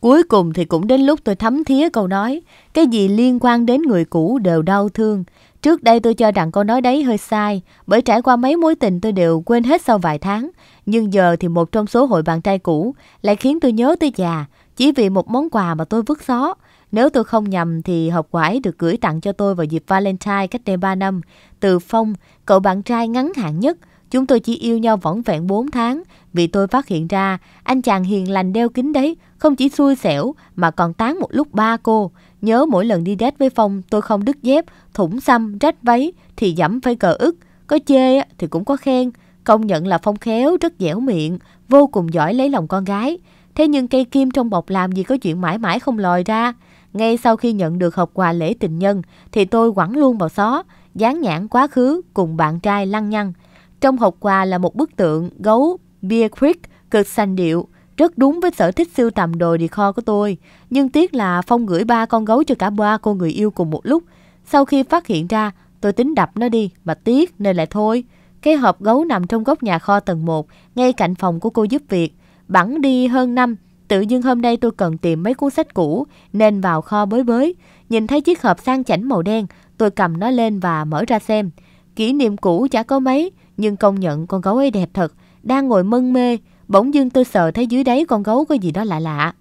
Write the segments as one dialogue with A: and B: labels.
A: Cuối cùng thì cũng đến lúc tôi thấm thía câu nói, cái gì liên quan đến người cũ đều đau thương. Trước đây tôi cho rằng câu nói đấy hơi sai, bởi trải qua mấy mối tình tôi đều quên hết sau vài tháng. Nhưng giờ thì một trong số hội bạn trai cũ lại khiến tôi nhớ tới già, chỉ vì một món quà mà tôi vứt xó. Nếu tôi không nhầm thì hộp quải được gửi tặng cho tôi vào dịp Valentine cách đây 3 năm. Từ Phong, cậu bạn trai ngắn hạn nhất, chúng tôi chỉ yêu nhau vỏn vẹn 4 tháng. Vì tôi phát hiện ra, anh chàng hiền lành đeo kính đấy không chỉ xui xẻo mà còn tán một lúc ba cô. Nhớ mỗi lần đi đét với Phong tôi không đứt dép, thủng xăm, rách váy thì dẫm phải cờ ức. Có chê thì cũng có khen. Công nhận là Phong khéo, rất dẻo miệng, vô cùng giỏi lấy lòng con gái. Thế nhưng cây kim trong bọc làm gì có chuyện mãi mãi không lòi ra. Ngay sau khi nhận được hộp quà lễ tình nhân thì tôi quẳng luôn vào xó, dán nhãn quá khứ cùng bạn trai lăng nhăng. Trong hộp quà là một bức tượng gấu Beer Creek cực sành điệu rất đúng với sở thích sưu tầm đồ đi kho của tôi. Nhưng tiếc là Phong gửi ba con gấu cho cả ba cô người yêu cùng một lúc. Sau khi phát hiện ra, tôi tính đập nó đi, mà tiếc nên lại thôi. Cái hộp gấu nằm trong góc nhà kho tầng 1, ngay cạnh phòng của cô giúp việc. Bẵng đi hơn năm, tự nhiên hôm nay tôi cần tìm mấy cuốn sách cũ, nên vào kho bới bới. Nhìn thấy chiếc hộp sang chảnh màu đen, tôi cầm nó lên và mở ra xem. Kỷ niệm cũ chả có mấy, nhưng công nhận con gấu ấy đẹp thật, đang ngồi mân mê. Bỗng dưng tôi sợ thấy dưới đáy con gấu có gì đó lạ lạ.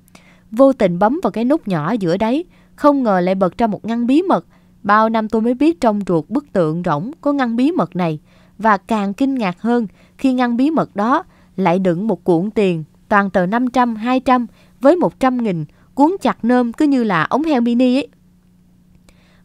A: Vô tình bấm vào cái nút nhỏ giữa đáy, không ngờ lại bật ra một ngăn bí mật. Bao năm tôi mới biết trong ruột bức tượng rỗng có ngăn bí mật này. Và càng kinh ngạc hơn khi ngăn bí mật đó lại đựng một cuộn tiền, toàn tờ 500, 200 với 100 nghìn, cuốn chặt nơm cứ như là ống heo mini ấy.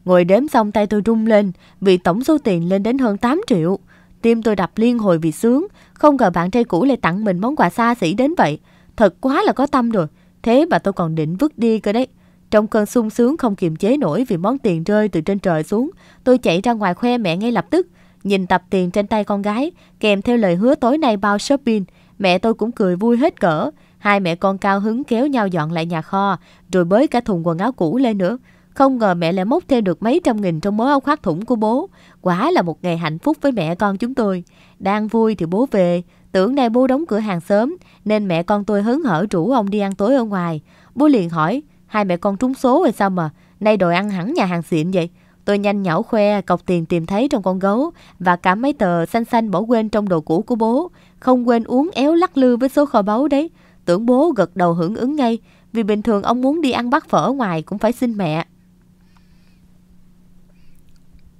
A: Ngồi đếm xong tay tôi rung lên vì tổng số tiền lên đến hơn 8 triệu. Tim tôi đập liên hồi vì sướng, không ngờ bạn trai cũ lại tặng mình món quà xa xỉ đến vậy. Thật quá là có tâm rồi, thế mà tôi còn định vứt đi cơ đấy. Trong cơn sung sướng không kiềm chế nổi vì món tiền rơi từ trên trời xuống, tôi chạy ra ngoài khoe mẹ ngay lập tức. Nhìn tập tiền trên tay con gái, kèm theo lời hứa tối nay bao shopping, mẹ tôi cũng cười vui hết cỡ. Hai mẹ con cao hứng kéo nhau dọn lại nhà kho, rồi bới cả thùng quần áo cũ lên nữa. Không ngờ mẹ lại móc thêm được mấy trăm nghìn trong mối áo khoác thủng của bố. Quả là một ngày hạnh phúc với mẹ con chúng tôi. Đang vui thì bố về. Tưởng nay bố đóng cửa hàng sớm nên mẹ con tôi hớn hở rủ ông đi ăn tối ở ngoài. Bố liền hỏi, hai mẹ con trúng số rồi sao mà, nay đòi ăn hẳn nhà hàng xịn vậy. Tôi nhanh nhảu khoe cọc tiền tìm thấy trong con gấu và cả mấy tờ xanh xanh bỏ quên trong đồ cũ của bố. Không quên uống éo lắc lư với số kho báu đấy. Tưởng bố gật đầu hưởng ứng ngay vì bình thường ông muốn đi ăn bát phở ở ngoài cũng phải xin mẹ.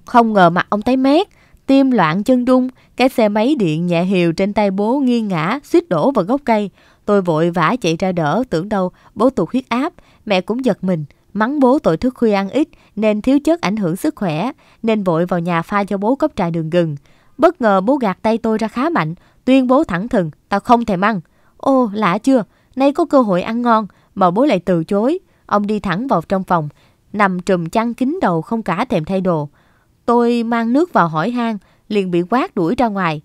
A: Không ngờ mặt ông tái mét, tim loạn chân rung, cái xe máy điện nhẹ hiều trên tay bố nghiêng ngã, suýt đổ vào gốc cây. Tôi vội vã chạy ra đỡ, tưởng đâu bố tụt huyết áp, mẹ cũng giật mình. Mắng bố tội thức khuya ăn ít nên thiếu chất ảnh hưởng sức khỏe, nên vội vào nhà pha cho bố cốc trà đường gừng. Bất ngờ bố gạt tay tôi ra khá mạnh, tuyên bố thẳng thừng, tao không thèm ăn. Ô, lạ chưa, nay có cơ hội ăn ngon, mà bố lại từ chối. Ông đi thẳng vào trong phòng, nằm trùm chăn kín đầu không cả thèm thay đồ. Tôi mang nước vào hỏi han, liền bị quát đuổi ra ngoài.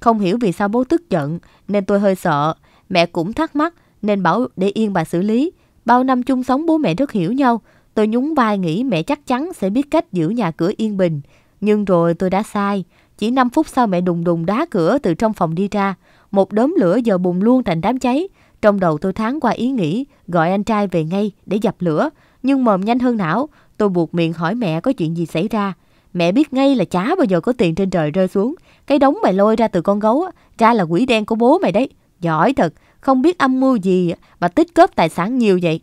A: Không hiểu vì sao bố tức giận, nên tôi hơi sợ. Mẹ cũng thắc mắc, nên bảo để yên bà xử lý. Bao năm chung sống bố mẹ rất hiểu nhau. Tôi nhún vai nghĩ mẹ chắc chắn sẽ biết cách giữ nhà cửa yên bình. Nhưng rồi tôi đã sai. Chỉ 5 phút sau mẹ đùng đùng đá cửa từ trong phòng đi ra. Một đốm lửa giờ bùng luôn thành đám cháy. Trong đầu tôi tháng qua ý nghĩ gọi anh trai về ngay để dập lửa. Nhưng mồm nhanh hơn não, tôi buộc miệng hỏi mẹ có chuyện gì xảy ra. Mẹ biết ngay là chả bao giờ có tiền trên trời rơi xuống. Cái đống mày lôi ra từ con gấu, ra là quỷ đen của bố mày đấy. Giỏi thật, không biết âm mưu gì mà tích cóp tài sản nhiều vậy.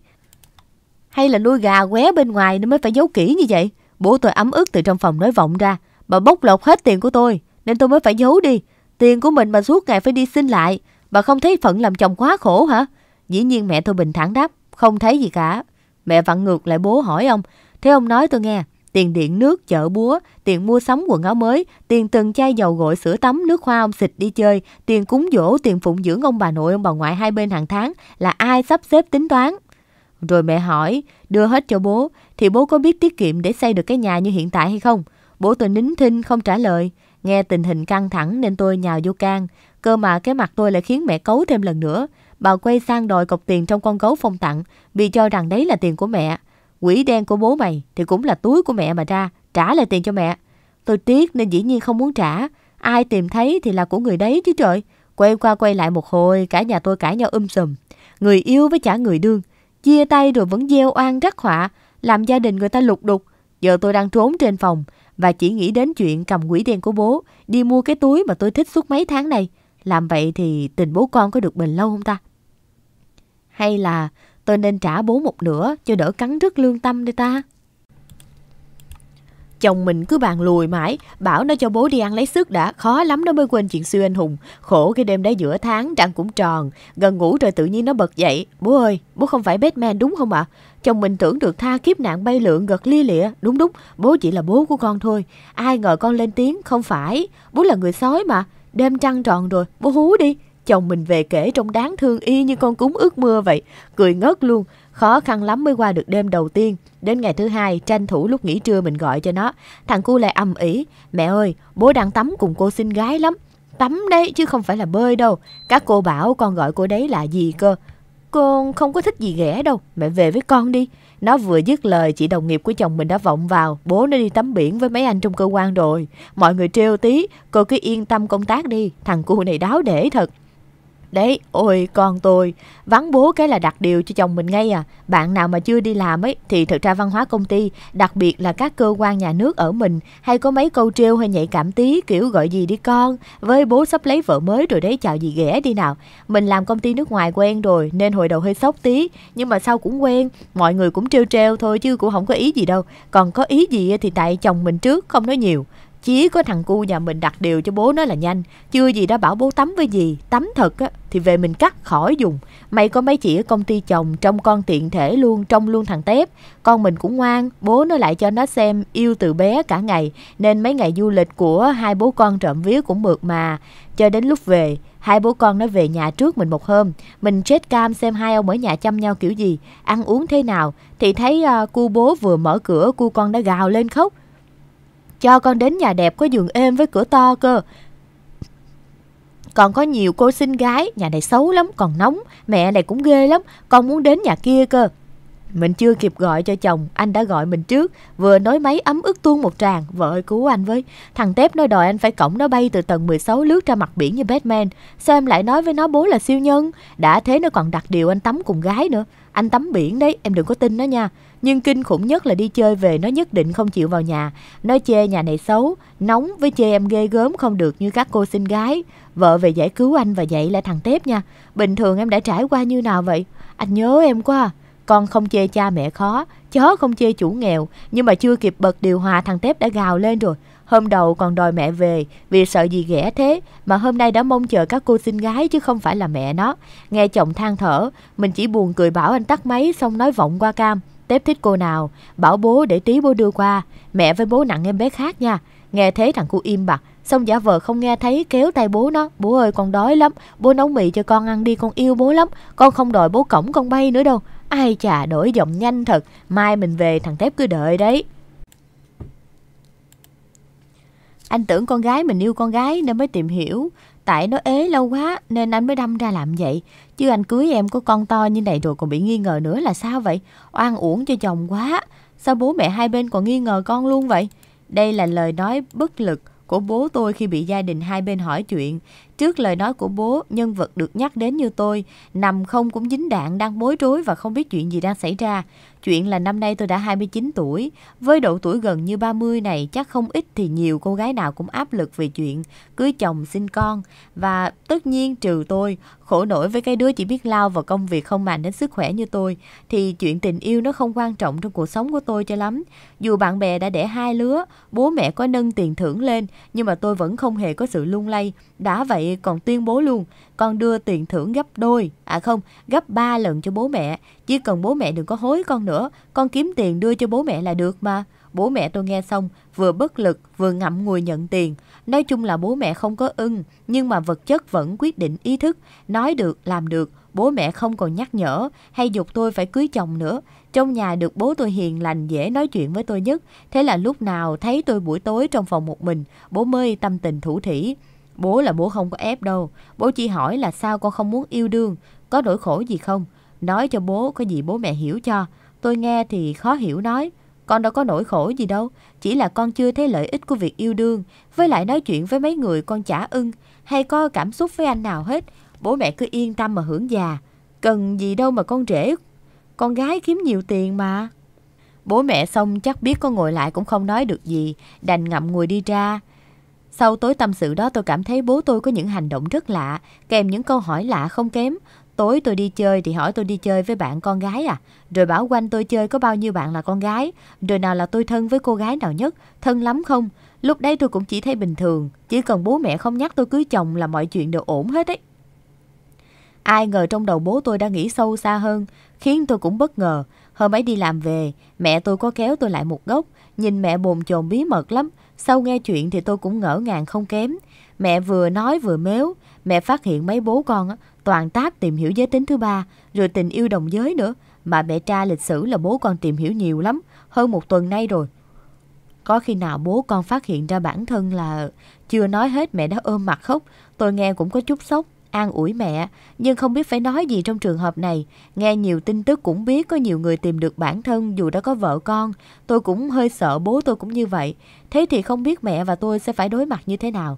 A: Hay là nuôi gà qué bên ngoài nên mới phải giấu kỹ như vậy. Bố tôi ấm ức từ trong phòng nói vọng ra. Bà bốc lột hết tiền của tôi, nên tôi mới phải giấu đi. Tiền của mình mà suốt ngày phải đi xin lại. Bà không thấy phận làm chồng quá khổ hả? Dĩ nhiên mẹ tôi bình thản đáp, không thấy gì cả. Mẹ vặn ngược lại bố hỏi ông, thế ông nói tôi nghe, tiền điện nước, chợ búa, tiền mua sắm quần áo mới, tiền từng chai dầu gội sữa tắm, nước hoa ông xịt đi chơi, tiền cúng dỗ, tiền phụng dưỡng ông bà nội ông bà ngoại hai bên hàng tháng là ai sắp xếp tính toán. Rồi mẹ hỏi, đưa hết cho bố, thì bố có biết tiết kiệm để xây được cái nhà như hiện tại hay không? Bố tôi nín thinh không trả lời. Nghe tình hình căng thẳng nên tôi nhào vô can. Cơ mà cái mặt tôi lại khiến mẹ cấu thêm lần nữa. Bà quay sang đòi cọc tiền trong con gấu phong tặng vì cho rằng đấy là tiền của mẹ. Quỷ đen của bố mày thì cũng là túi của mẹ mà ra, trả lại tiền cho mẹ. Tôi tiếc nên dĩ nhiên không muốn trả. Ai tìm thấy thì là của người đấy chứ trời. Quay qua quay lại một hồi, cả nhà tôi cãi nhau um sùm. Người yêu với trả người đương. Chia tay rồi vẫn gieo oan rắc họa, làm gia đình người ta lục đục. Giờ tôi đang trốn trên phòng và chỉ nghĩ đến chuyện cầm quỷ đen của bố, đi mua cái túi mà tôi thích suốt mấy tháng này. Làm vậy thì tình bố con có được bình lâu không ta? Hay là tôi nên trả bố một nửa cho đỡ cắn rứt lương tâm đi ta. Chồng mình cứ bàn lùi mãi, bảo nó cho bố đi ăn lấy sức đã, khó lắm nó mới quên chuyện siêu anh hùng. Khổ cái đêm đó giữa tháng, trăng cũng tròn, gần ngủ rồi tự nhiên nó bật dậy. Bố ơi, bố không phải Batman đúng không ạ? À? Chồng mình tưởng được tha kiếp nạn bay lượn gật lia lịa, đúng đúng, bố chỉ là bố của con thôi. Ai ngờ con lên tiếng, không phải, bố là người sói mà. Đêm trăng tròn rồi, bố hú đi, chồng mình về kể trông đáng thương y như con cúng ướt mưa vậy, cười ngớt luôn. Khó khăn lắm mới qua được đêm đầu tiên. Đến ngày thứ hai, tranh thủ lúc nghỉ trưa mình gọi cho nó. Thằng cu lại âm ỉ. Mẹ ơi, bố đang tắm cùng cô xinh gái lắm. Tắm đấy chứ không phải là bơi đâu. Các cô bảo con gọi cô đấy là gì cơ. Con không có thích gì ghẻ đâu, mẹ về với con đi. Nó vừa dứt lời, chị đồng nghiệp của chồng mình đã vọng vào, bố nó đi tắm biển với mấy anh trong cơ quan rồi. Mọi người trêu tí, cô cứ yên tâm công tác đi, thằng cu này đáo để thật. Đấy, ôi con tôi, vắng bố cái là đặt điều cho chồng mình ngay à. Bạn nào mà chưa đi làm ấy thì thực ra văn hóa công ty, đặc biệt là các cơ quan nhà nước ở mình hay có mấy câu trêu hay nhạy cảm tí kiểu gọi gì đi con, với bố sắp lấy vợ mới rồi đấy chào gì ghẻ đi nào. Mình làm công ty nước ngoài quen rồi nên hồi đầu hơi sốc tí, nhưng mà sau cũng quen, mọi người cũng trêu trêu thôi chứ cũng không có ý gì đâu. Còn có ý gì thì tại chồng mình trước không nói nhiều chí có thằng cu nhà mình đặt điều cho bố nó là nhanh Chưa gì đã bảo bố tắm với gì Tắm thật á, thì về mình cắt khỏi dùng Mày có mấy chị ở công ty chồng Trông con tiện thể luôn, trông luôn thằng tép Con mình cũng ngoan Bố nó lại cho nó xem yêu từ bé cả ngày Nên mấy ngày du lịch của hai bố con trộm vía cũng mượt mà Cho đến lúc về Hai bố con nó về nhà trước mình một hôm Mình chết cam xem hai ông ở nhà chăm nhau kiểu gì Ăn uống thế nào Thì thấy uh, cu bố vừa mở cửa Cu con đã gào lên khóc cho con đến nhà đẹp có giường êm với cửa to cơ. Còn có nhiều cô xinh gái, nhà này xấu lắm, còn nóng, mẹ này cũng ghê lắm, con muốn đến nhà kia cơ. Mình chưa kịp gọi cho chồng, anh đã gọi mình trước, vừa nói máy ấm ức tuôn một tràng, vợ ơi cứu anh với. Thằng Tép nói đòi anh phải cổng nó bay từ tầng 16 lướt ra mặt biển như Batman. Sao em lại nói với nó bố là siêu nhân? Đã thế nó còn đặt điều anh tắm cùng gái nữa. Anh tắm biển đấy, em đừng có tin nó nha. Nhưng kinh khủng nhất là đi chơi về nó nhất định không chịu vào nhà. Nó chê nhà này xấu, nóng với chê em ghê gớm không được như các cô xinh gái. Vợ về giải cứu anh và dạy lại thằng Tép nha. Bình thường em đã trải qua như nào vậy? Anh nhớ em quá à. Con không chê cha mẹ khó, chó không chê chủ nghèo, nhưng mà chưa kịp bật điều hòa thằng Tép đã gào lên rồi. Hôm đầu còn đòi mẹ về vì sợ gì ghẻ thế mà hôm nay đã mong chờ các cô sinh gái chứ không phải là mẹ nó. Nghe chồng than thở, mình chỉ buồn cười bảo anh tắt máy xong nói vọng qua cam. Tép thích cô nào, bảo bố để tí bố đưa qua, mẹ với bố nặng em bé khác nha. Nghe thế thằng cu im bặt, xong giả vờ không nghe thấy kéo tay bố nó. Bố ơi con đói lắm, bố nấu mì cho con ăn đi, con yêu bố lắm, con không đòi bố cổng con bay nữa đâu. Ai chà đổi giọng nhanh thật Mai mình về thằng Tép cứ đợi đấy Anh tưởng con gái mình yêu con gái nên mới tìm hiểu Tại nó ế lâu quá nên anh mới đâm ra làm vậy Chứ anh cưới em có con to như này rồi còn bị nghi ngờ nữa là sao vậy Oan uổng cho chồng quá Sao bố mẹ hai bên còn nghi ngờ con luôn vậy Đây là lời nói bất lực của bố tôi khi bị gia đình hai bên hỏi chuyện Trước lời nói của bố, nhân vật được nhắc đến như tôi, nằm không cũng dính đạn, đang bối rối và không biết chuyện gì đang xảy ra. Chuyện là năm nay tôi đã 29 tuổi, với độ tuổi gần như 30 này chắc không ít thì nhiều cô gái nào cũng áp lực về chuyện cưới chồng sinh con. Và tất nhiên trừ tôi, khổ nổi với cái đứa chỉ biết lao vào công việc không màng đến sức khỏe như tôi, thì chuyện tình yêu nó không quan trọng trong cuộc sống của tôi cho lắm. Dù bạn bè đã đẻ hai lứa, bố mẹ có nâng tiền thưởng lên, nhưng mà tôi vẫn không hề có sự lung lay. Đã vậy còn tuyên bố luôn, con đưa tiền thưởng gấp đôi, à không, gấp ba lần cho bố mẹ. Chỉ cần bố mẹ đừng có hối con nữa, con kiếm tiền đưa cho bố mẹ là được mà. Bố mẹ tôi nghe xong, vừa bất lực, vừa ngậm ngùi nhận tiền. Nói chung là bố mẹ không có ưng, nhưng mà vật chất vẫn quyết định ý thức. Nói được, làm được, bố mẹ không còn nhắc nhở hay dục tôi phải cưới chồng nữa. Trong nhà được bố tôi hiền lành dễ nói chuyện với tôi nhất. Thế là lúc nào thấy tôi buổi tối trong phòng một mình, bố mới tâm tình thủ thỉ. Bố là bố không có ép đâu. Bố chỉ hỏi là sao con không muốn yêu đương, có nỗi khổ gì không? Nói cho bố có gì bố mẹ hiểu cho. Tôi nghe thì khó hiểu nói. Con đâu có nỗi khổ gì đâu, chỉ là con chưa thấy lợi ích của việc yêu đương. Với lại nói chuyện với mấy người con chả ưng, hay có cảm xúc với anh nào hết. Bố mẹ cứ yên tâm mà hưởng già. Cần gì đâu mà con rể, con gái kiếm nhiều tiền mà. Bố mẹ xong chắc biết con ngồi lại cũng không nói được gì, đành ngậm ngùi đi ra. Sau tối tâm sự đó tôi cảm thấy bố tôi có những hành động rất lạ, kèm những câu hỏi lạ không kém. Tối tôi đi chơi thì hỏi tôi đi chơi với bạn con gái à, rồi bảo quanh tôi chơi có bao nhiêu bạn là con gái, rồi nào là tôi thân với cô gái nào nhất, thân lắm không? Lúc đấy tôi cũng chỉ thấy bình thường, chỉ cần bố mẹ không nhắc tôi cưới chồng là mọi chuyện đều ổn hết ấy. Ai ngờ trong đầu bố tôi đã nghĩ sâu xa hơn, khiến tôi cũng bất ngờ. Hôm ấy đi làm về, mẹ tôi có kéo tôi lại một góc, nhìn mẹ bồn chồn bí mật lắm, sau nghe chuyện thì tôi cũng ngỡ ngàng không kém. Mẹ vừa nói vừa mếu, mẹ phát hiện mấy bố con toàn táp tìm hiểu giới tính thứ ba, rồi tình yêu đồng giới nữa. Mà mẹ tra lịch sử là bố con tìm hiểu nhiều lắm, hơn một tuần nay rồi. Có khi nào bố con phát hiện ra bản thân là chưa nói hết mẹ đã ôm mặt khóc, tôi nghe cũng có chút sốc an ủi mẹ, nhưng không biết phải nói gì trong trường hợp này. Nghe nhiều tin tức cũng biết có nhiều người tìm được bản thân dù đã có vợ con. Tôi cũng hơi sợ bố tôi cũng như vậy. Thế thì không biết mẹ và tôi sẽ phải đối mặt như thế nào.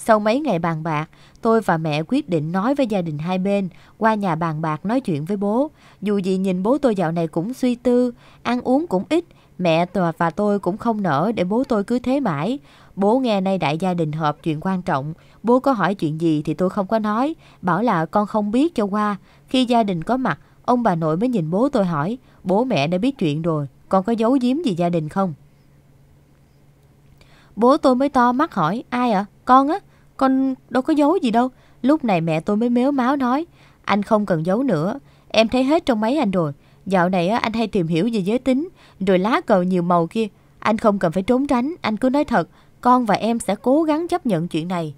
A: Sau mấy ngày bàn bạc, tôi và mẹ quyết định nói với gia đình hai bên, qua nhà bàn bạc nói chuyện với bố. Dù gì nhìn bố tôi dạo này cũng suy tư, ăn uống cũng ít, Mẹ tòa và tôi cũng không nỡ để bố tôi cứ thế mãi. Bố nghe nay đại gia đình họp chuyện quan trọng, bố có hỏi chuyện gì thì tôi không có nói, bảo là con không biết cho qua. Khi gia đình có mặt, ông bà nội mới nhìn bố tôi hỏi, bố mẹ đã biết chuyện rồi, con có giấu giếm gì gia đình không? Bố tôi mới to mắt hỏi, ai ạ? À? Con á, con đâu có giấu gì đâu. Lúc này mẹ tôi mới mếu máu nói, anh không cần giấu nữa, em thấy hết trong máy anh rồi. Dạo này anh hay tìm hiểu về giới tính, rồi lá cờ nhiều màu kia. Anh không cần phải trốn tránh, anh cứ nói thật, con và em sẽ cố gắng chấp nhận chuyện này.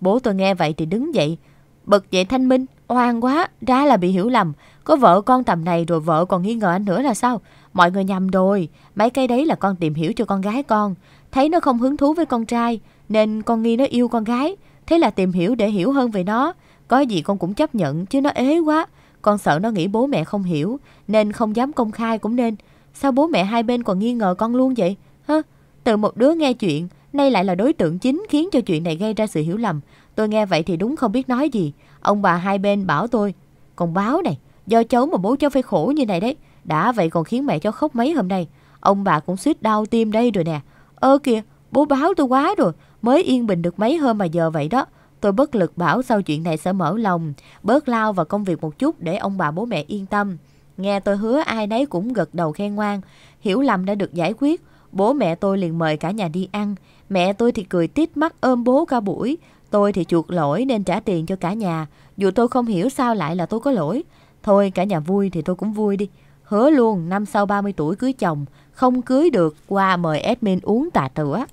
A: Bố tôi nghe vậy thì đứng dậy, bật dậy thanh minh, oan quá, ra là bị hiểu lầm. Có vợ con tầm này rồi vợ còn nghi ngờ anh nữa là sao? Mọi người nhầm rồi, mấy cái đấy là con tìm hiểu cho con gái con. Thấy nó không hứng thú với con trai, nên con nghi nó yêu con gái. Thế là tìm hiểu để hiểu hơn về nó. Có gì con cũng chấp nhận, chứ nó ế quá. Con sợ nó nghĩ bố mẹ không hiểu, nên không dám công khai cũng nên. Sao bố mẹ hai bên còn nghi ngờ con luôn vậy? Hơ, từ một đứa nghe chuyện, nay lại là đối tượng chính khiến cho chuyện này gây ra sự hiểu lầm. Tôi nghe vậy thì đúng không biết nói gì. Ông bà hai bên bảo tôi. Còn báo này, do cháu mà bố cháu phải khổ như này đấy. Đã vậy còn khiến mẹ cháu khóc mấy hôm nay. Ông bà cũng suýt đau tim đây rồi nè. Ơ kìa, bố báo tôi quá rồi. Mới yên bình được mấy hôm mà giờ vậy đó. Tôi bất lực bảo sau chuyện này sẽ mở lòng, bớt lao vào công việc một chút để ông bà bố mẹ yên tâm. Nghe tôi hứa ai nấy cũng gật đầu khen ngoan, hiểu lầm đã được giải quyết. Bố mẹ tôi liền mời cả nhà đi ăn, mẹ tôi thì cười tít mắt ôm bố cả buổi. Tôi thì chuột lỗi nên trả tiền cho cả nhà, dù tôi không hiểu sao lại là tôi có lỗi. Thôi cả nhà vui thì tôi cũng vui đi. Hứa luôn năm sau 30 tuổi cưới chồng, không cưới được qua mời admin uống tà tửa.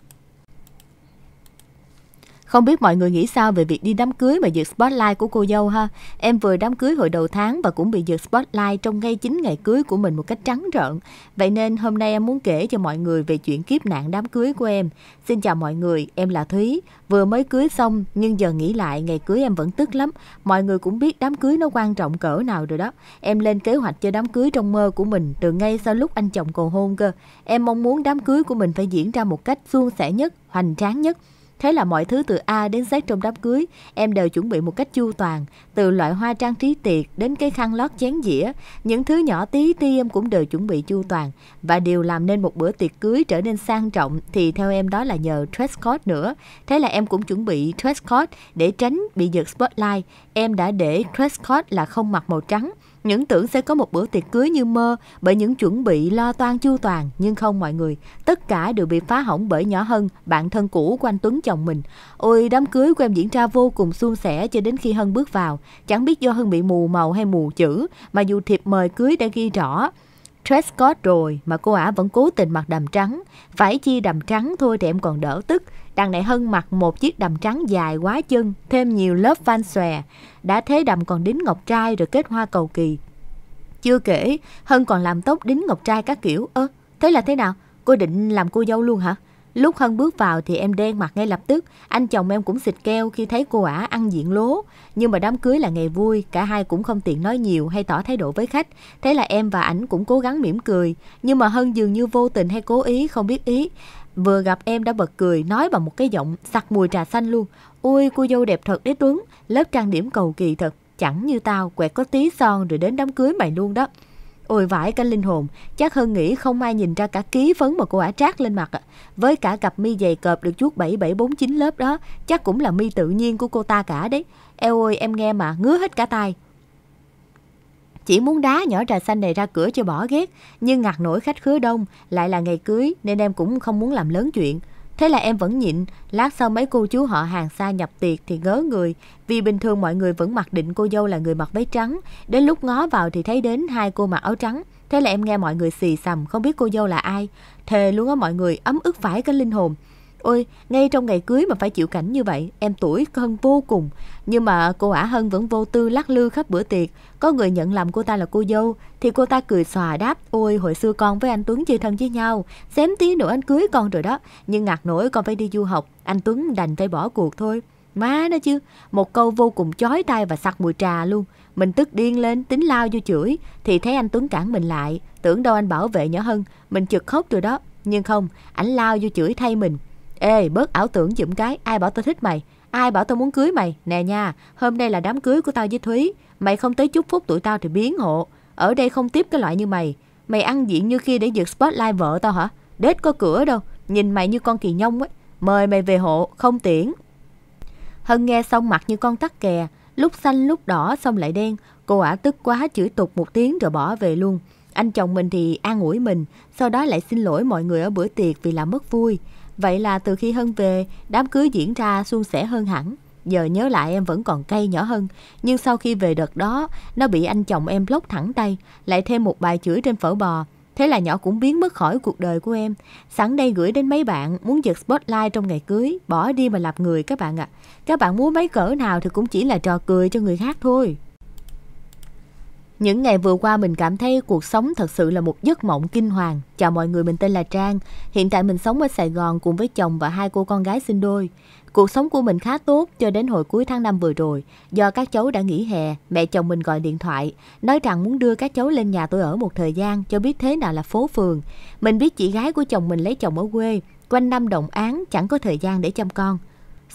A: Không biết mọi người nghĩ sao về việc đi đám cưới mà dược spotlight của cô dâu ha. Em vừa đám cưới hồi đầu tháng và cũng bị dược spotlight trong ngay chính ngày cưới của mình một cách trắng trợn. Vậy nên hôm nay em muốn kể cho mọi người về chuyện kiếp nạn đám cưới của em. Xin chào mọi người, em là Thúy. Vừa mới cưới xong nhưng giờ nghĩ lại ngày cưới em vẫn tức lắm. Mọi người cũng biết đám cưới nó quan trọng cỡ nào rồi đó. Em lên kế hoạch cho đám cưới trong mơ của mình từ ngay sau lúc anh chồng cầu hôn cơ. Em mong muốn đám cưới của mình phải diễn ra một cách suôn sẻ nhất, hoành tráng nhất Thế là mọi thứ từ A đến Z trong đám cưới, em đều chuẩn bị một cách chu toàn, từ loại hoa trang trí tiệc đến cái khăn lót chén dĩa, những thứ nhỏ tí ti em cũng đều chuẩn bị chu toàn và điều làm nên một bữa tiệc cưới trở nên sang trọng thì theo em đó là nhờ dress code nữa. Thế là em cũng chuẩn bị dress code để tránh bị giật spotlight. Em đã để dress code là không mặc màu trắng những tưởng sẽ có một bữa tiệc cưới như mơ bởi những chuẩn bị lo toan chu toàn, nhưng không mọi người. Tất cả đều bị phá hỏng bởi nhỏ hơn bạn thân cũ của anh Tuấn chồng mình. Ôi, đám cưới của em diễn ra vô cùng suôn sẻ cho đến khi Hân bước vào. Chẳng biết do Hân bị mù màu hay mù chữ, mà dù thiệp mời cưới đã ghi rõ. Trescott rồi mà cô ả vẫn cố tình mặc đầm trắng. Phải chi đầm trắng thôi thì em còn đỡ tức. Đằng này Hân mặc một chiếc đầm trắng dài quá chân, thêm nhiều lớp van xòe. Đã thế đầm còn đính ngọc trai rồi kết hoa cầu kỳ. Chưa kể, Hân còn làm tốt đính ngọc trai các kiểu. Ơ, thế là thế nào? Cô định làm cô dâu luôn hả? Lúc Hân bước vào thì em đen mặt ngay lập tức, anh chồng em cũng xịt keo khi thấy cô ả ăn diện lố. Nhưng mà đám cưới là ngày vui, cả hai cũng không tiện nói nhiều hay tỏ thái độ với khách. Thế là em và ảnh cũng cố gắng mỉm cười, nhưng mà Hân dường như vô tình hay cố ý, không biết ý. Vừa gặp em đã bật cười, nói bằng một cái giọng sặc mùi trà xanh luôn. ui cô dâu đẹp thật đấy Tuấn, lớp trang điểm cầu kỳ thật, chẳng như tao, quẹt có tí son rồi đến đám cưới mày luôn đó. Ôi vãi cả linh hồn, chắc hơn nghĩ không ai nhìn ra cả ký phấn mà cô ả trát lên mặt. Với cả cặp mi dày cộp được chuốt 7749 lớp đó, chắc cũng là mi tự nhiên của cô ta cả đấy. Eo ơi em nghe mà ngứa hết cả tay. Chỉ muốn đá nhỏ trà xanh này ra cửa cho bỏ ghét, nhưng ngặt nổi khách khứa đông, lại là ngày cưới nên em cũng không muốn làm lớn chuyện. Thế là em vẫn nhịn, lát sau mấy cô chú họ hàng xa nhập tiệc thì ngớ người, vì bình thường mọi người vẫn mặc định cô dâu là người mặc váy trắng, đến lúc ngó vào thì thấy đến hai cô mặc áo trắng. Thế là em nghe mọi người xì xầm không biết cô dâu là ai. Thề luôn á mọi người, ấm ức phải cái linh hồn. Ôi, ngay trong ngày cưới mà phải chịu cảnh như vậy, em tuổi hơn vô cùng. Nhưng mà cô ả Hân vẫn vô tư lắc lư khắp bữa tiệc. Có người nhận làm cô ta là cô dâu, thì cô ta cười xòa đáp, ôi hồi xưa con với anh Tuấn chơi thân với nhau, xém tí nữa anh cưới con rồi đó. Nhưng ngạc nổi con phải đi du học, anh Tuấn đành phải bỏ cuộc thôi. Má đó chứ, một câu vô cùng chói tai và sặc mùi trà luôn. Mình tức điên lên, tính lao vô chửi, thì thấy anh Tuấn cản mình lại. Tưởng đâu anh bảo vệ nhỏ hơn mình chực khóc rồi đó. Nhưng không, ảnh lao vô chửi thay mình, Ê, bớt ảo tưởng dụm cái, ai bảo tao thích mày, ai bảo tao muốn cưới mày. Nè nha, hôm nay là đám cưới của tao với Thúy, mày không tới chúc phúc tụi tao thì biến hộ. Ở đây không tiếp cái loại như mày, mày ăn diện như kia để giật spotlight vợ tao hả? Đết có cửa đâu, nhìn mày như con kỳ nhông ấy, mời mày về hộ, không tiễn. Hân nghe xong mặt như con tắc kè, lúc xanh lúc đỏ xong lại đen, cô ả tức quá chửi tục một tiếng rồi bỏ về luôn. Anh chồng mình thì an ủi mình, sau đó lại xin lỗi mọi người ở bữa tiệc vì làm mất vui. Vậy là từ khi Hân về, đám cưới diễn ra suôn sẻ hơn hẳn. Giờ nhớ lại em vẫn còn cay nhỏ hơn Nhưng sau khi về đợt đó Nó bị anh chồng em lóc thẳng tay Lại thêm một bài chửi trên phở bò Thế là nhỏ cũng biến mất khỏi cuộc đời của em Sẵn đây gửi đến mấy bạn Muốn giật spotlight trong ngày cưới Bỏ đi mà làm người các bạn ạ à. Các bạn muốn mấy cỡ nào thì cũng chỉ là trò cười cho người khác thôi những ngày vừa qua mình cảm thấy cuộc sống thật sự là một giấc mộng kinh hoàng. Chào mọi người, mình tên là Trang. Hiện tại mình sống ở Sài Gòn cùng với chồng và hai cô con gái sinh đôi. Cuộc sống của mình khá tốt cho đến hồi cuối tháng năm vừa rồi. Do các cháu đã nghỉ hè, mẹ chồng mình gọi điện thoại, nói rằng muốn đưa các cháu lên nhà tôi ở một thời gian cho biết thế nào là phố phường. Mình biết chị gái của chồng mình lấy chồng ở quê, quanh năm động án chẳng có thời gian để chăm con.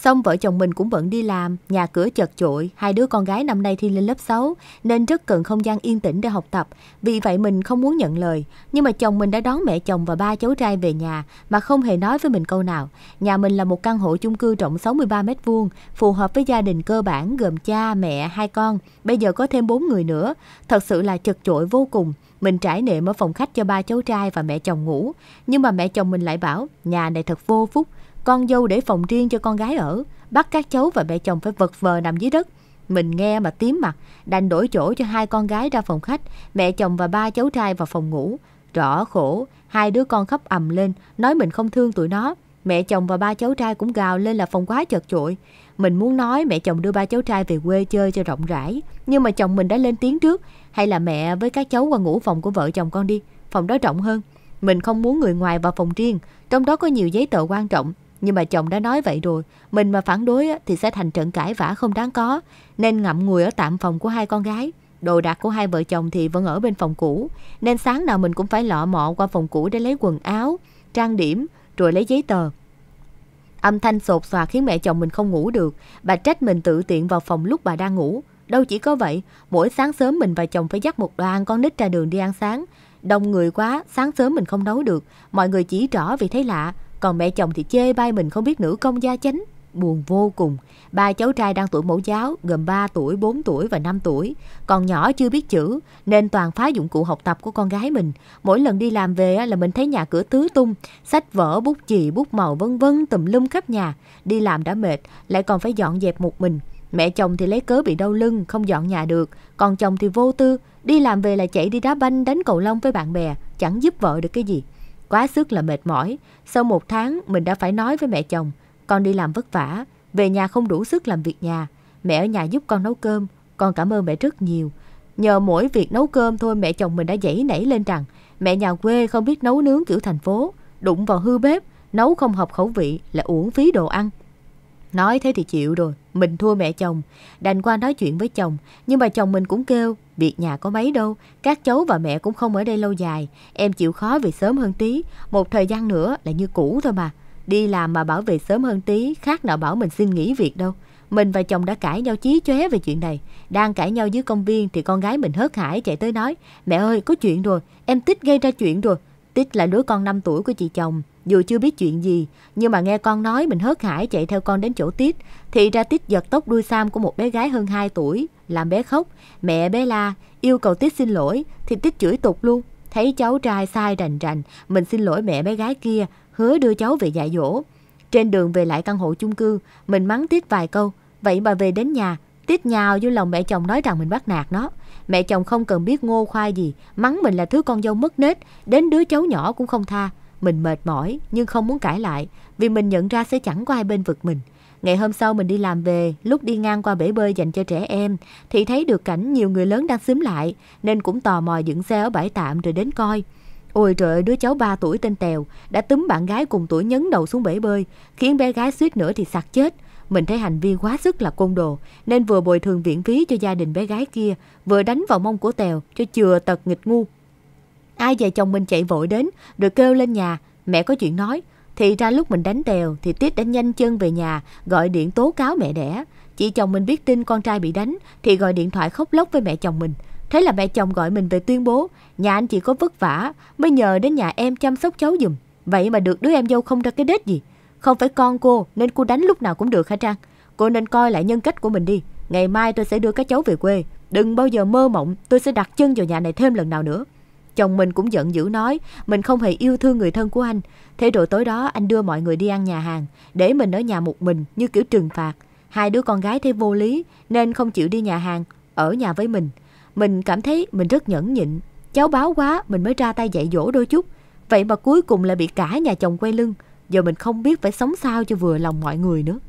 A: Xong vợ chồng mình cũng bận đi làm, nhà cửa chật chội, hai đứa con gái năm nay thi lên lớp 6 nên rất cần không gian yên tĩnh để học tập. Vì vậy mình không muốn nhận lời, nhưng mà chồng mình đã đón mẹ chồng và ba cháu trai về nhà mà không hề nói với mình câu nào. Nhà mình là một căn hộ chung cư rộng 63 m vuông, phù hợp với gia đình cơ bản gồm cha, mẹ, hai con, bây giờ có thêm bốn người nữa, thật sự là chật chội vô cùng. Mình trải nệm ở phòng khách cho ba cháu trai và mẹ chồng ngủ, nhưng mà mẹ chồng mình lại bảo nhà này thật vô phúc, con dâu để phòng riêng cho con gái ở, bắt các cháu và mẹ chồng phải vật vờ nằm dưới đất. Mình nghe mà tím mặt, đành đổi chỗ cho hai con gái ra phòng khách, mẹ chồng và ba cháu trai vào phòng ngủ. Rõ khổ, hai đứa con khóc ầm lên, nói mình không thương tụi nó. Mẹ chồng và ba cháu trai cũng gào lên là phòng quá chật chội. Mình muốn nói mẹ chồng đưa ba cháu trai về quê chơi cho rộng rãi. Nhưng mà chồng mình đã lên tiếng trước. Hay là mẹ với các cháu qua ngủ phòng của vợ chồng con đi. Phòng đó rộng hơn. Mình không muốn người ngoài vào phòng riêng. Trong đó có nhiều giấy tờ quan trọng. Nhưng mà chồng đã nói vậy rồi, mình mà phản đối thì sẽ thành trận cãi vã không đáng có, nên ngậm ngùi ở tạm phòng của hai con gái. Đồ đạc của hai vợ chồng thì vẫn ở bên phòng cũ, nên sáng nào mình cũng phải lọ mọ qua phòng cũ để lấy quần áo, trang điểm, rồi lấy giấy tờ. Âm thanh sột soạt khiến mẹ chồng mình không ngủ được, bà trách mình tự tiện vào phòng lúc bà đang ngủ. Đâu chỉ có vậy, mỗi sáng sớm mình và chồng phải dắt một đoàn con nít ra đường đi ăn sáng. Đông người quá, sáng sớm mình không nấu được, mọi người chỉ rõ vì thấy lạ, còn mẹ chồng thì chê bai mình không biết nữ công gia chánh, buồn vô cùng. Ba cháu trai đang tuổi mẫu giáo, gồm 3 tuổi, 4 tuổi và 5 tuổi. Còn nhỏ chưa biết chữ, nên toàn phá dụng cụ học tập của con gái mình. Mỗi lần đi làm về là mình thấy nhà cửa tứ tung, sách vở, bút chì, bút màu vân vân tùm lum khắp nhà. Đi làm đã mệt, lại còn phải dọn dẹp một mình. Mẹ chồng thì lấy cớ bị đau lưng, không dọn nhà được. Còn chồng thì vô tư, đi làm về là chạy đi đá banh, đánh cầu lông với bạn bè, chẳng giúp vợ được cái gì quá sức là mệt mỏi. Sau một tháng mình đã phải nói với mẹ chồng, con đi làm vất vả, về nhà không đủ sức làm việc nhà. Mẹ ở nhà giúp con nấu cơm, con cảm ơn mẹ rất nhiều. Nhờ mỗi việc nấu cơm thôi mẹ chồng mình đã dãy nảy lên rằng mẹ nhà quê không biết nấu nướng kiểu thành phố, đụng vào hư bếp, nấu không hợp khẩu vị là uổng phí đồ ăn. Nói thế thì chịu rồi, mình thua mẹ chồng. Đành qua nói chuyện với chồng, nhưng mà chồng mình cũng kêu, việc nhà có mấy đâu, các cháu và mẹ cũng không ở đây lâu dài. Em chịu khó về sớm hơn tí, một thời gian nữa là như cũ thôi mà. Đi làm mà bảo về sớm hơn tí, khác nào bảo mình xin nghỉ việc đâu. Mình và chồng đã cãi nhau chí chóe về chuyện này. Đang cãi nhau dưới công viên thì con gái mình hớt hải chạy tới nói, mẹ ơi, có chuyện rồi, em tích gây ra chuyện rồi. Tích là đứa con 5 tuổi của chị chồng, dù chưa biết chuyện gì, nhưng mà nghe con nói mình hớt hải chạy theo con đến chỗ Tít, thì ra Tít giật tóc đuôi Sam của một bé gái hơn 2 tuổi, làm bé khóc. Mẹ bé la, yêu cầu Tít xin lỗi, thì Tít chửi tục luôn. Thấy cháu trai sai rành rành, mình xin lỗi mẹ bé gái kia, hứa đưa cháu về dạy dỗ. Trên đường về lại căn hộ chung cư, mình mắng Tít vài câu, vậy mà về đến nhà, Tít nhào vô lòng mẹ chồng nói rằng mình bắt nạt nó. Mẹ chồng không cần biết ngô khoai gì, mắng mình là thứ con dâu mất nết, đến đứa cháu nhỏ cũng không tha. Mình mệt mỏi nhưng không muốn cãi lại vì mình nhận ra sẽ chẳng có ai bên vực mình. Ngày hôm sau mình đi làm về, lúc đi ngang qua bể bơi dành cho trẻ em thì thấy được cảnh nhiều người lớn đang xúm lại nên cũng tò mò dựng xe ở bãi tạm rồi đến coi. Ôi trời ơi, đứa cháu 3 tuổi tên Tèo đã túm bạn gái cùng tuổi nhấn đầu xuống bể bơi, khiến bé gái suýt nữa thì sặc chết. Mình thấy hành vi quá sức là côn đồ, nên vừa bồi thường viện phí cho gia đình bé gái kia, vừa đánh vào mông của Tèo cho chừa tật nghịch ngu. Ai về chồng mình chạy vội đến, rồi kêu lên nhà, mẹ có chuyện nói. Thì ra lúc mình đánh tèo thì Tiết đã nhanh chân về nhà, gọi điện tố cáo mẹ đẻ. Chị chồng mình biết tin con trai bị đánh thì gọi điện thoại khóc lóc với mẹ chồng mình. Thế là mẹ chồng gọi mình về tuyên bố, nhà anh chị có vất vả, mới nhờ đến nhà em chăm sóc cháu giùm. Vậy mà được đứa em dâu không ra cái đết gì. Không phải con cô nên cô đánh lúc nào cũng được hả Trang? Cô nên coi lại nhân cách của mình đi. Ngày mai tôi sẽ đưa các cháu về quê. Đừng bao giờ mơ mộng tôi sẽ đặt chân vào nhà này thêm lần nào nữa. Chồng mình cũng giận dữ nói, mình không hề yêu thương người thân của anh. Thế rồi tối đó anh đưa mọi người đi ăn nhà hàng, để mình ở nhà một mình như kiểu trừng phạt. Hai đứa con gái thấy vô lý nên không chịu đi nhà hàng, ở nhà với mình. Mình cảm thấy mình rất nhẫn nhịn. Cháu báo quá mình mới ra tay dạy dỗ đôi chút. Vậy mà cuối cùng lại bị cả nhà chồng quay lưng. Giờ mình không biết phải sống sao cho vừa lòng mọi người nữa.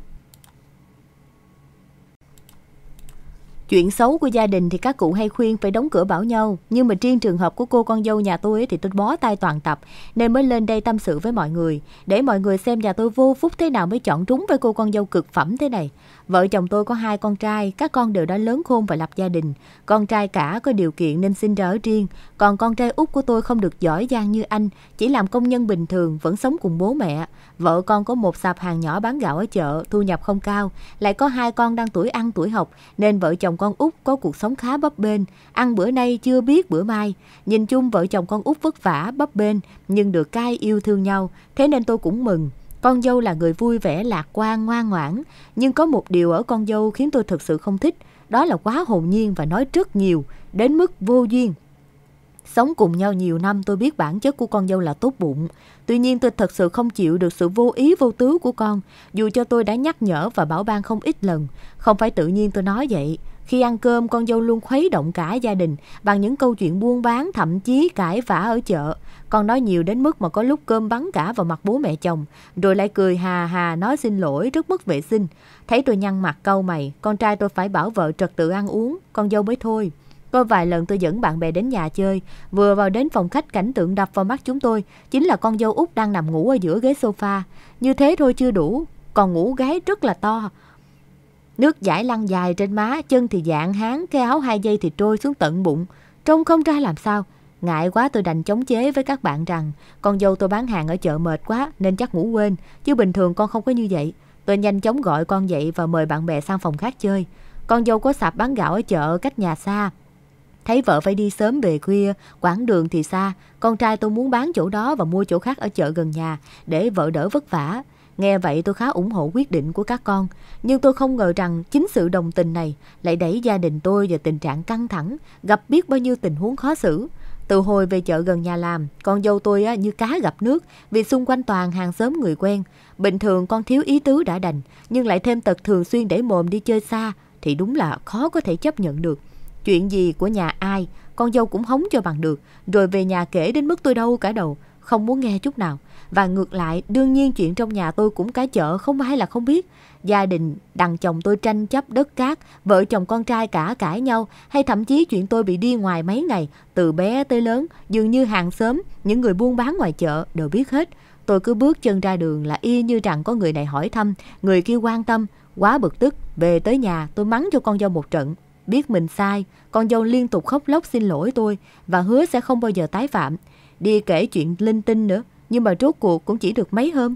A: Chuyện xấu của gia đình thì các cụ hay khuyên phải đóng cửa bảo nhau, nhưng mà riêng trường hợp của cô con dâu nhà tôi ấy, thì tôi bó tay toàn tập, nên mới lên đây tâm sự với mọi người, để mọi người xem nhà tôi vô phúc thế nào mới chọn trúng với cô con dâu cực phẩm thế này. Vợ chồng tôi có hai con trai, các con đều đã lớn khôn và lập gia đình. Con trai cả có điều kiện nên xin ra ở riêng, còn con trai út của tôi không được giỏi giang như anh, chỉ làm công nhân bình thường, vẫn sống cùng bố mẹ. Vợ con có một sạp hàng nhỏ bán gạo ở chợ, thu nhập không cao, lại có hai con đang tuổi ăn tuổi học, nên vợ chồng con út có cuộc sống khá bấp bênh, ăn bữa nay chưa biết bữa mai. Nhìn chung vợ chồng con út vất vả, bấp bênh, nhưng được cai yêu thương nhau, thế nên tôi cũng mừng. Con dâu là người vui vẻ, lạc quan, ngoan ngoãn, nhưng có một điều ở con dâu khiến tôi thực sự không thích, đó là quá hồn nhiên và nói rất nhiều, đến mức vô duyên. Sống cùng nhau nhiều năm tôi biết bản chất của con dâu là tốt bụng, tuy nhiên tôi thật sự không chịu được sự vô ý vô tứ của con, dù cho tôi đã nhắc nhở và bảo ban không ít lần, không phải tự nhiên tôi nói vậy. Khi ăn cơm, con dâu luôn khuấy động cả gia đình bằng những câu chuyện buôn bán, thậm chí cãi vã ở chợ. Con nói nhiều đến mức mà có lúc cơm bắn cả vào mặt bố mẹ chồng, rồi lại cười hà hà nói xin lỗi rất mất vệ sinh. Thấy tôi nhăn mặt câu mày, con trai tôi phải bảo vợ trật tự ăn uống, con dâu mới thôi. Có vài lần tôi dẫn bạn bè đến nhà chơi, vừa vào đến phòng khách cảnh tượng đập vào mắt chúng tôi, chính là con dâu út đang nằm ngủ ở giữa ghế sofa. Như thế thôi chưa đủ, còn ngủ gái rất là to. Nước giải lăn dài trên má, chân thì dạng háng, cái áo hai dây thì trôi xuống tận bụng. Trông không ra làm sao, Ngại quá tôi đành chống chế với các bạn rằng con dâu tôi bán hàng ở chợ mệt quá nên chắc ngủ quên, chứ bình thường con không có như vậy. Tôi nhanh chóng gọi con dậy và mời bạn bè sang phòng khác chơi. Con dâu có sạp bán gạo ở chợ cách nhà xa. Thấy vợ phải đi sớm về khuya, quãng đường thì xa, con trai tôi muốn bán chỗ đó và mua chỗ khác ở chợ gần nhà để vợ đỡ vất vả. Nghe vậy tôi khá ủng hộ quyết định của các con, nhưng tôi không ngờ rằng chính sự đồng tình này lại đẩy gia đình tôi vào tình trạng căng thẳng, gặp biết bao nhiêu tình huống khó xử. Từ hồi về chợ gần nhà làm, con dâu tôi á, như cá gặp nước vì xung quanh toàn hàng xóm người quen. Bình thường con thiếu ý tứ đã đành, nhưng lại thêm tật thường xuyên để mồm đi chơi xa thì đúng là khó có thể chấp nhận được. Chuyện gì của nhà ai, con dâu cũng hống cho bằng được, rồi về nhà kể đến mức tôi đâu cả đầu, không muốn nghe chút nào. Và ngược lại, đương nhiên chuyện trong nhà tôi cũng cái chợ không ai là không biết gia đình đằng chồng tôi tranh chấp đất cát, vợ chồng con trai cả cãi nhau hay thậm chí chuyện tôi bị đi ngoài mấy ngày, từ bé tới lớn, dường như hàng xóm, những người buôn bán ngoài chợ đều biết hết. Tôi cứ bước chân ra đường là y như rằng có người này hỏi thăm, người kia quan tâm, quá bực tức, về tới nhà tôi mắng cho con dâu một trận. Biết mình sai, con dâu liên tục khóc lóc xin lỗi tôi và hứa sẽ không bao giờ tái phạm. Đi kể chuyện linh tinh nữa, nhưng mà rốt cuộc cũng chỉ được mấy hôm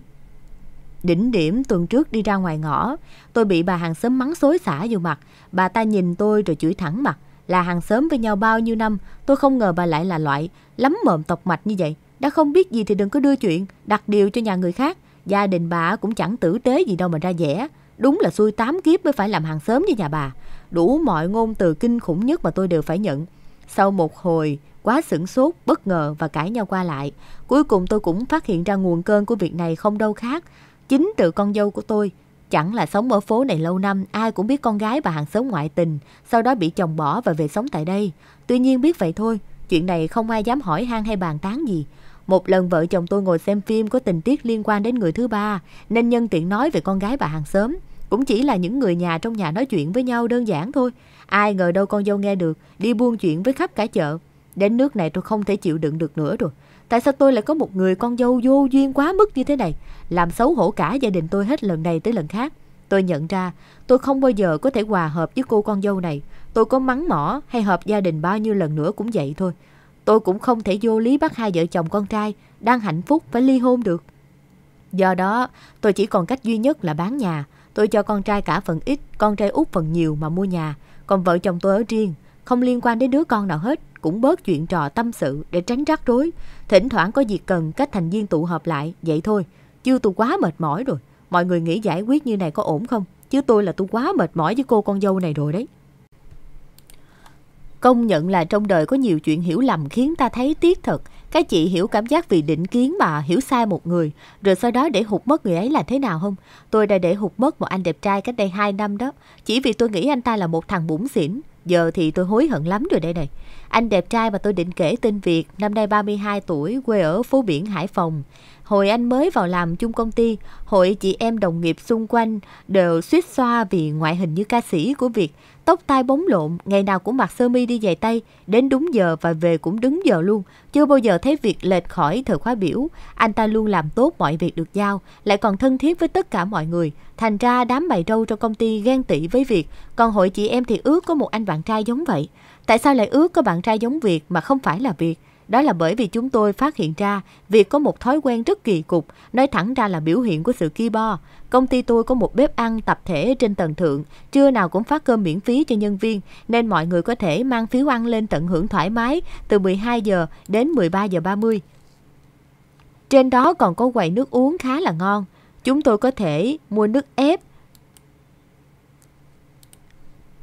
A: Đỉnh điểm tuần trước đi ra ngoài ngõ, tôi bị bà hàng xóm mắng xối xả vô mặt. Bà ta nhìn tôi rồi chửi thẳng mặt. Là hàng xóm với nhau bao nhiêu năm, tôi không ngờ bà lại là loại lắm mồm tộc mạch như vậy. Đã không biết gì thì đừng có đưa chuyện, đặt điều cho nhà người khác. Gia đình bà cũng chẳng tử tế gì đâu mà ra vẻ. Đúng là xui tám kiếp mới phải làm hàng xóm với nhà bà. Đủ mọi ngôn từ kinh khủng nhất mà tôi đều phải nhận. Sau một hồi, quá sửng sốt, bất ngờ và cãi nhau qua lại. Cuối cùng tôi cũng phát hiện ra nguồn cơn của việc này không đâu khác Chính từ con dâu của tôi, chẳng là sống ở phố này lâu năm, ai cũng biết con gái bà hàng xóm ngoại tình, sau đó bị chồng bỏ và về sống tại đây. Tuy nhiên biết vậy thôi, chuyện này không ai dám hỏi han hay bàn tán gì. Một lần vợ chồng tôi ngồi xem phim có tình tiết liên quan đến người thứ ba, nên nhân tiện nói về con gái bà hàng xóm. Cũng chỉ là những người nhà trong nhà nói chuyện với nhau đơn giản thôi. Ai ngờ đâu con dâu nghe được, đi buôn chuyện với khắp cả chợ. Đến nước này tôi không thể chịu đựng được nữa rồi. Tại sao tôi lại có một người con dâu vô duyên quá mức như thế này, làm xấu hổ cả gia đình tôi hết lần này tới lần khác. Tôi nhận ra tôi không bao giờ có thể hòa hợp với cô con dâu này. Tôi có mắng mỏ hay hợp gia đình bao nhiêu lần nữa cũng vậy thôi. Tôi cũng không thể vô lý bắt hai vợ chồng con trai đang hạnh phúc phải ly hôn được. Do đó, tôi chỉ còn cách duy nhất là bán nhà. Tôi cho con trai cả phần ít, con trai út phần nhiều mà mua nhà. Còn vợ chồng tôi ở riêng, không liên quan đến đứa con nào hết, cũng bớt chuyện trò tâm sự để tránh rắc rối. Thỉnh thoảng có việc cần các thành viên tụ họp lại, vậy thôi. Chứ tôi quá mệt mỏi rồi. Mọi người nghĩ giải quyết như này có ổn không? Chứ tôi là tôi quá mệt mỏi với cô con dâu này rồi đấy. Công nhận là trong đời có nhiều chuyện hiểu lầm khiến ta thấy tiếc thật. cái chị hiểu cảm giác vì định kiến mà hiểu sai một người, rồi sau đó để hụt mất người ấy là thế nào không? Tôi đã để hụt mất một anh đẹp trai cách đây 2 năm đó, chỉ vì tôi nghĩ anh ta là một thằng bủn xỉn. Giờ thì tôi hối hận lắm rồi đây này. Anh đẹp trai mà tôi định kể tên Việt, năm nay 32 tuổi, quê ở phố biển Hải Phòng. Hồi anh mới vào làm chung công ty, hội chị em đồng nghiệp xung quanh đều suýt xoa vì ngoại hình như ca sĩ của Việt tóc tai bóng lộn, ngày nào cũng mặc sơ mi đi giày tay, đến đúng giờ và về cũng đúng giờ luôn, chưa bao giờ thấy việc lệch khỏi thời khóa biểu. Anh ta luôn làm tốt mọi việc được giao, lại còn thân thiết với tất cả mọi người. Thành ra đám bày râu trong công ty ghen tị với Việt, còn hội chị em thì ước có một anh bạn trai giống vậy. Tại sao lại ước có bạn trai giống Việt mà không phải là Việt? Đó là bởi vì chúng tôi phát hiện ra việc có một thói quen rất kỳ cục, nói thẳng ra là biểu hiện của sự ki bo. Công ty tôi có một bếp ăn tập thể trên tầng thượng, trưa nào cũng phát cơm miễn phí cho nhân viên, nên mọi người có thể mang phiếu ăn lên tận hưởng thoải mái từ 12 giờ đến 13 giờ 30. Trên đó còn có quầy nước uống khá là ngon. Chúng tôi có thể mua nước ép,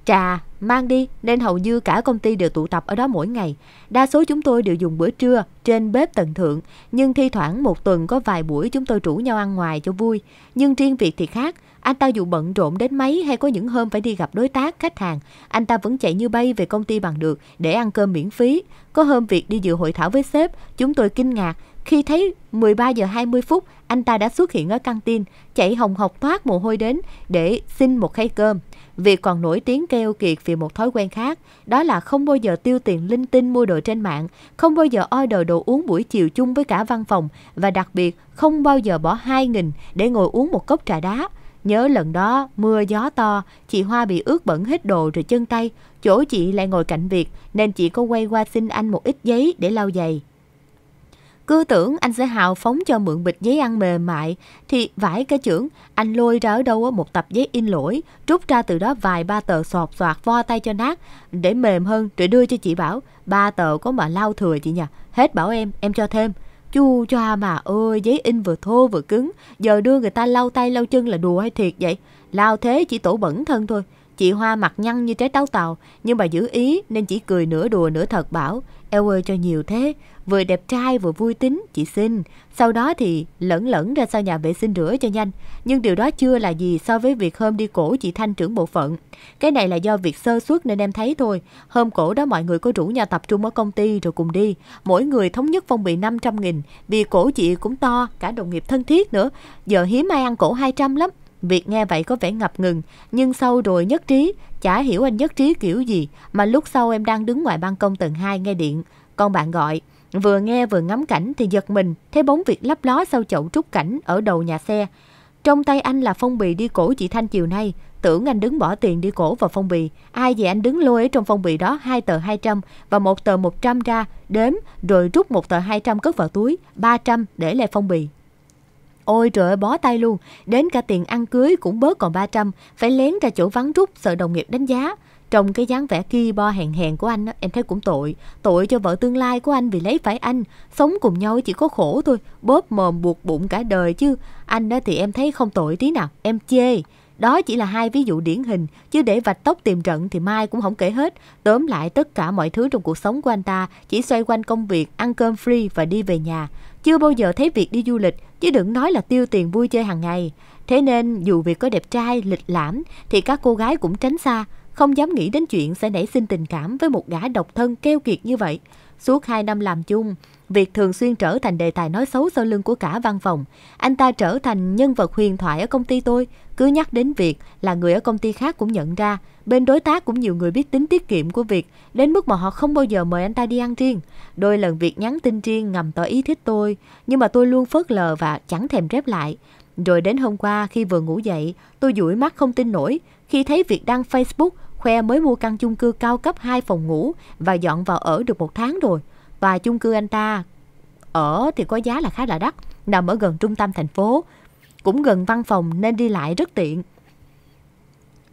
A: trà, mang đi nên hầu như cả công ty đều tụ tập ở đó mỗi ngày. Đa số chúng tôi đều dùng bữa trưa trên bếp tầng thượng, nhưng thi thoảng một tuần có vài buổi chúng tôi rủ nhau ăn ngoài cho vui. Nhưng riêng việc thì khác, anh ta dù bận rộn đến mấy hay có những hôm phải đi gặp đối tác, khách hàng, anh ta vẫn chạy như bay về công ty bằng được để ăn cơm miễn phí. Có hôm việc đi dự hội thảo với sếp, chúng tôi kinh ngạc khi thấy 13 giờ 20 phút anh ta đã xuất hiện ở căng tin, chạy hồng hộc thoát mồ hôi đến để xin một khay cơm. Việc còn nổi tiếng kêu kiệt vì một thói quen khác, đó là không bao giờ tiêu tiền linh tinh mua đồ trên mạng, không bao giờ order đồ uống buổi chiều chung với cả văn phòng và đặc biệt không bao giờ bỏ 2.000 để ngồi uống một cốc trà đá. Nhớ lần đó mưa gió to, chị Hoa bị ướt bẩn hết đồ rồi chân tay, chỗ chị lại ngồi cạnh việc nên chị có quay qua xin anh một ít giấy để lau giày. Cứ tưởng anh sẽ hào phóng cho mượn bịch giấy ăn mềm mại, thì vải cái trưởng anh lôi ra ở đâu một tập giấy in lỗi, rút ra từ đó vài ba tờ sọt soạt vo tay cho nát, để mềm hơn rồi đưa cho chị Bảo. Ba tờ có mà lao thừa chị nhỉ, hết bảo em, em cho thêm. Chu cho mà ơi, giấy in vừa thô vừa cứng, giờ đưa người ta lau tay lau chân là đùa hay thiệt vậy? Lao thế chỉ tổ bẩn thân thôi. Chị Hoa mặt nhăn như trái táo tàu, nhưng bà giữ ý nên chỉ cười nửa đùa nửa thật bảo, eo ơi cho nhiều thế, vừa đẹp trai vừa vui tính, chị xin. Sau đó thì lẫn lẫn ra sau nhà vệ sinh rửa cho nhanh. Nhưng điều đó chưa là gì so với việc hôm đi cổ chị Thanh trưởng bộ phận. Cái này là do việc sơ suất nên em thấy thôi. Hôm cổ đó mọi người có rủ nhà tập trung ở công ty rồi cùng đi. Mỗi người thống nhất phong bì 500 nghìn. Vì cổ chị cũng to, cả đồng nghiệp thân thiết nữa. Giờ hiếm ai ăn cổ 200 lắm. Việc nghe vậy có vẻ ngập ngừng, nhưng sau rồi nhất trí, chả hiểu anh nhất trí kiểu gì, mà lúc sau em đang đứng ngoài ban công tầng 2 nghe điện, con bạn gọi. Vừa nghe vừa ngắm cảnh thì giật mình, thấy bóng việc lấp ló sau chậu trúc cảnh ở đầu nhà xe. Trong tay anh là phong bì đi cổ chị Thanh chiều nay, tưởng anh đứng bỏ tiền đi cổ vào phong bì. Ai về anh đứng lôi ở trong phong bì đó hai tờ 200 và một tờ 100 ra, đếm rồi rút một tờ 200 cất vào túi, 300 để lại phong bì. Ôi trời ơi, bó tay luôn, đến cả tiền ăn cưới cũng bớt còn 300, phải lén ra chỗ vắng rút sợ đồng nghiệp đánh giá. Trong cái dáng vẻ ki bo hèn hèn của anh á, em thấy cũng tội. Tội cho vợ tương lai của anh vì lấy phải anh. Sống cùng nhau chỉ có khổ thôi, bóp mồm buộc bụng cả đời chứ. Anh đó thì em thấy không tội tí nào, em chê. Đó chỉ là hai ví dụ điển hình, chứ để vạch tóc tìm trận thì Mai cũng không kể hết. Tóm lại tất cả mọi thứ trong cuộc sống của anh ta chỉ xoay quanh công việc, ăn cơm free và đi về nhà. Chưa bao giờ thấy việc đi du lịch, chứ đừng nói là tiêu tiền vui chơi hàng ngày. Thế nên dù việc có đẹp trai, lịch lãm thì các cô gái cũng tránh xa, không dám nghĩ đến chuyện sẽ nảy sinh tình cảm với một gã độc thân keo kiệt như vậy. Suốt hai năm làm chung, việc thường xuyên trở thành đề tài nói xấu sau lưng của cả văn phòng. Anh ta trở thành nhân vật huyền thoại ở công ty tôi, cứ nhắc đến việc là người ở công ty khác cũng nhận ra. Bên đối tác cũng nhiều người biết tính tiết kiệm của việc, đến mức mà họ không bao giờ mời anh ta đi ăn riêng. Đôi lần việc nhắn tin riêng ngầm tỏ ý thích tôi, nhưng mà tôi luôn phớt lờ và chẳng thèm rép lại. Rồi đến hôm qua khi vừa ngủ dậy, tôi dụi mắt không tin nổi, khi thấy việc đăng Facebook khoe mới mua căn chung cư cao cấp 2 phòng ngủ và dọn vào ở được một tháng rồi. Tòa chung cư anh ta ở thì có giá là khá là đắt, nằm ở gần trung tâm thành phố, cũng gần văn phòng nên đi lại rất tiện.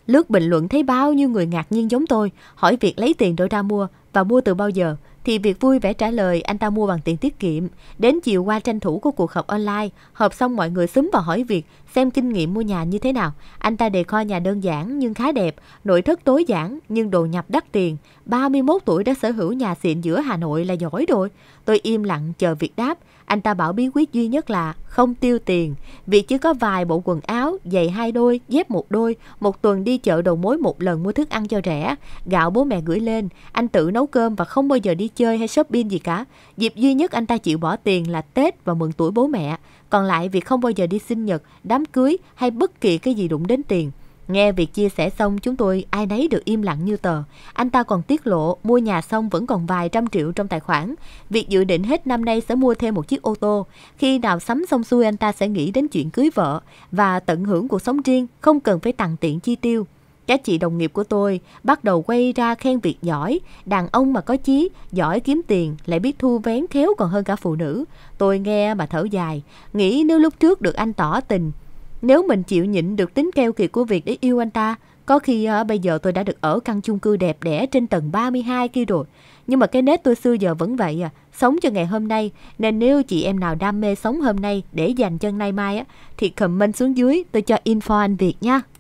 A: Lướt bình luận thấy bao nhiêu người ngạc nhiên giống tôi, hỏi việc lấy tiền đổi ra mua và mua từ bao giờ thì việc vui vẻ trả lời anh ta mua bằng tiền tiết kiệm. Đến chiều qua tranh thủ của cuộc họp online, họp xong mọi người xúm vào hỏi việc xem kinh nghiệm mua nhà như thế nào. Anh ta đề kho nhà đơn giản nhưng khá đẹp, nội thất tối giản nhưng đồ nhập đắt tiền. 31 tuổi đã sở hữu nhà xịn giữa Hà Nội là giỏi rồi. Tôi im lặng chờ việc đáp, anh ta bảo bí quyết duy nhất là không tiêu tiền, vì chỉ có vài bộ quần áo, giày hai đôi, dép một đôi, một tuần đi chợ đầu mối một lần mua thức ăn cho rẻ, gạo bố mẹ gửi lên, anh tự nấu cơm và không bao giờ đi chơi hay shopping gì cả. Dịp duy nhất anh ta chịu bỏ tiền là Tết và mừng tuổi bố mẹ, còn lại việc không bao giờ đi sinh nhật, đám cưới hay bất kỳ cái gì đụng đến tiền. Nghe việc chia sẻ xong chúng tôi ai nấy được im lặng như tờ. Anh ta còn tiết lộ mua nhà xong vẫn còn vài trăm triệu trong tài khoản. Việc dự định hết năm nay sẽ mua thêm một chiếc ô tô. Khi nào sắm xong xuôi anh ta sẽ nghĩ đến chuyện cưới vợ và tận hưởng cuộc sống riêng, không cần phải tặng tiện chi tiêu. Các chị đồng nghiệp của tôi bắt đầu quay ra khen việc giỏi, đàn ông mà có chí, giỏi kiếm tiền, lại biết thu vén khéo còn hơn cả phụ nữ. Tôi nghe mà thở dài, nghĩ nếu lúc trước được anh tỏ tình, nếu mình chịu nhịn được tính keo kiệt của việc để yêu anh ta, có khi uh, bây giờ tôi đã được ở căn chung cư đẹp đẽ trên tầng 32 kia rồi. Nhưng mà cái nết tôi xưa giờ vẫn vậy à, sống cho ngày hôm nay. Nên nếu chị em nào đam mê sống hôm nay để dành cho nay mai á, thì comment xuống dưới tôi cho info anh Việt nha.